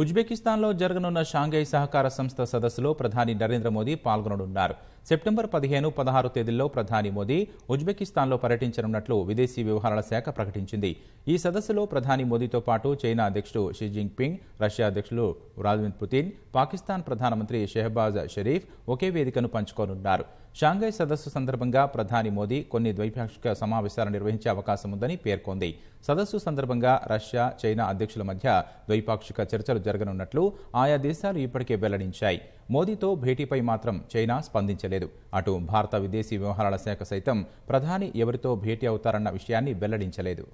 ఉజ్బెకిస్తాన్లో జరగనున్న షాంఘై సహకార సంస్థ సదస్సులో ప్రధాని నరేంద్ర మోదీ పాల్గొననున్నారు సెప్టెంబర్ పదిహేను పదహారు తేదీల్లో ప్రధాని మోదీ ఉజ్బెకిస్తాన్లో పర్యటించనున్నట్లు విదేశీ వ్యవహారాల శాఖ ప్రకటించింది ఈ సదస్సులో ప్రధాని మోదీతో పాటు చైనా అధ్యక్షుడు షీ జిన్పింగ్ రష్యా అధ్యక్షులు వ్లాదిమిర్ పుతిన్ పాకిస్తాన్ ప్రధానమంత్రి షెహబాజ్ షరీఫ్ ఒకే వేదికను పంచుకోనున్నారు షాంఘై సదస్సు సందర్భంగా ప్రధాని మోదీ కొన్ని ద్వైపాక్షిక సమావేశాలు నిర్వహించే అవకాశం ఉందని పేర్కొంది సదస్సు సందర్భంగా రష్యా చైనా అధ్యక్షుల మధ్య ద్వైపాక్షిక చర్చలు జరగనున్నట్లు ఆయా దేశాలు ఇప్పటికే వెల్లడించాయి మోదీతో భేటీపై మాత్రం చైనా స్పందించలేదు లేదు అటు భారత విదేశీ వ్యవహారాల శాఖ సైతం ప్రధాని ఎవరితో భేటీ అవుతారన్న విషయాన్ని వెల్లడించలేదు